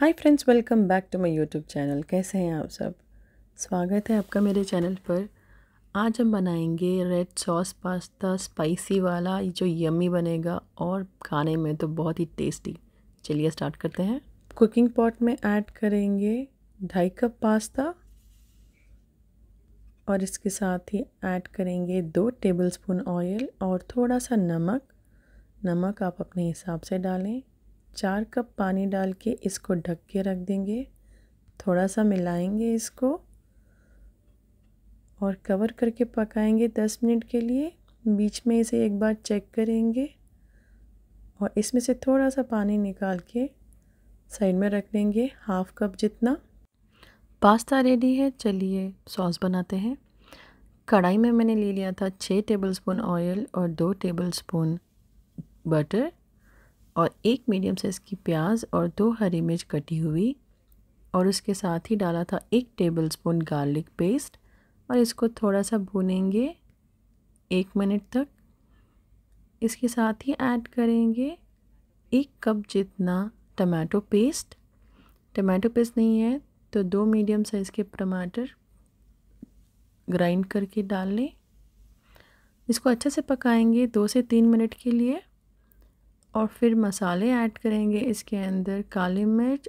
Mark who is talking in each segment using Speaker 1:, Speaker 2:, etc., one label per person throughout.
Speaker 1: hi friends welcome back to my YouTube channel कैसे हैं आप सब स्वागत है आपका मेरे चैनल पर आज हम बनाएंगे रेड सॉस पास्ता स्पाइसी वाला जो यम्मी बनेगा और खाने में तो बहुत ही टेस्टी चलिए स्टार्ट करते हैं कुकिंग पॉट में ऐड करेंगे ढाई कप पास्ता और इसके साथ ही ऐड करेंगे दो टेबलस्पून ऑयल और थोड़ा सा नमक नमक आप अपने हिसाब से डालें चार कप पानी डाल के इसको ढक के रख देंगे थोड़ा सा मिलाएंगे इसको और कवर करके पकाएंगे दस मिनट के लिए बीच में इसे एक बार चेक करेंगे और इसमें से थोड़ा सा पानी निकाल के साइड में रख देंगे हाफ कप जितना पास्ता रेडी है चलिए सॉस बनाते हैं कढ़ाई में मैंने ले लिया था छः टेबलस्पून ऑयल और दो टेबलस्पून बटर और एक मीडियम साइज़ की प्याज और दो हरी मिर्च कटी हुई और उसके साथ ही डाला था एक टेबल स्पून गार्लिक पेस्ट और इसको थोड़ा सा भूनेंगे एक मिनट तक इसके साथ ही ऐड करेंगे एक कप जितना टमाटो पेस्ट टमाटो पेस्ट नहीं है तो दो मीडियम साइज़ के टमाटर ग्राइंड करके डाल लें इसको अच्छे से पकाएंगे दो से तीन मिनट के लिए और फिर मसाले ऐड करेंगे इसके अंदर काली मिर्च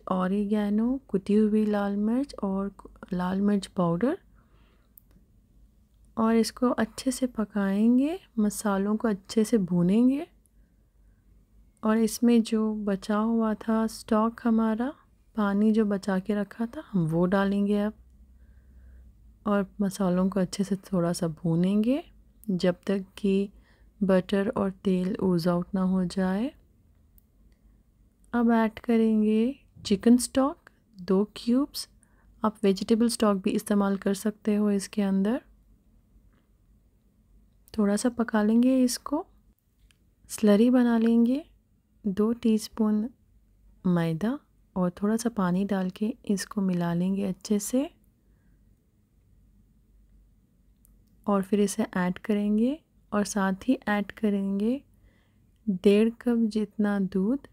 Speaker 1: गैनो कुटी हुई लाल मिर्च और लाल मिर्च पाउडर और इसको अच्छे से पकाएंगे मसालों को अच्छे से भूनेंगे और इसमें जो बचा हुआ था स्टॉक हमारा पानी जो बचा के रखा था हम वो डालेंगे अब और मसालों को अच्छे से थोड़ा सा भूनेंगे जब तक कि बटर और तेल ओज आउट ना हो जाए अब ऐड करेंगे चिकन स्टॉक दो क्यूब्स आप वेजिटेबल स्टॉक भी इस्तेमाल कर सकते हो इसके अंदर थोड़ा सा पका लेंगे इसको स्लरी बना लेंगे दो टीस्पून मैदा और थोड़ा सा पानी डाल के इसको मिला लेंगे अच्छे से और फिर इसे ऐड करेंगे और साथ ही ऐड करेंगे डेढ़ कप जितना दूध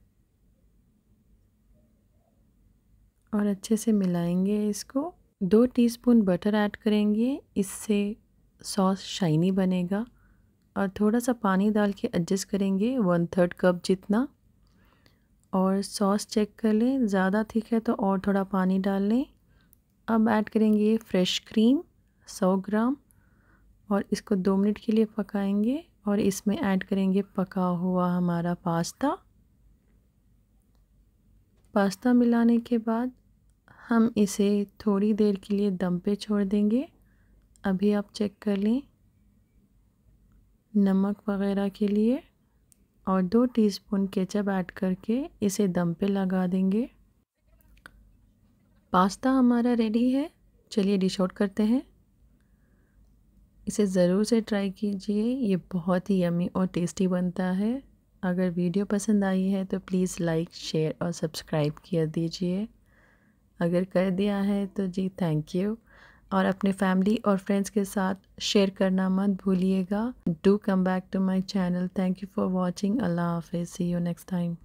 Speaker 1: और अच्छे से मिलाएंगे इसको दो टीस्पून बटर ऐड करेंगे इससे सॉस शाइनी बनेगा और थोड़ा सा पानी डाल के एडजस्ट करेंगे वन थर्ड कप जितना और सॉस चेक कर लें ज़्यादा थिक है तो और थोड़ा पानी डाल लें अब ऐड करेंगे फ्रेश क्रीम सौ ग्राम और इसको दो मिनट के लिए पकाएंगे और इसमें ऐड करेंगे पका हुआ हमारा पास्ता पास्ता मिलाने के बाद हम इसे थोड़ी देर के लिए दम पे छोड़ देंगे अभी आप चेक कर लें नमक वगैरह के लिए और दो टीस्पून केचप ऐड करके इसे दम पे लगा देंगे पास्ता हमारा रेडी है चलिए डिश आउट करते हैं इसे ज़रूर से ट्राई कीजिए ये बहुत ही यमी और टेस्टी बनता है अगर वीडियो पसंद आई है तो प्लीज़ लाइक शेयर और सब्सक्राइब किया दीजिए अगर कर दिया है तो जी थैंक यू और अपने फैमिली और फ्रेंड्स के साथ शेयर करना मत भूलिएगा do come back to my channel thank you for watching अल्लाह हाफिज़ सी यू नेक्स्ट टाइम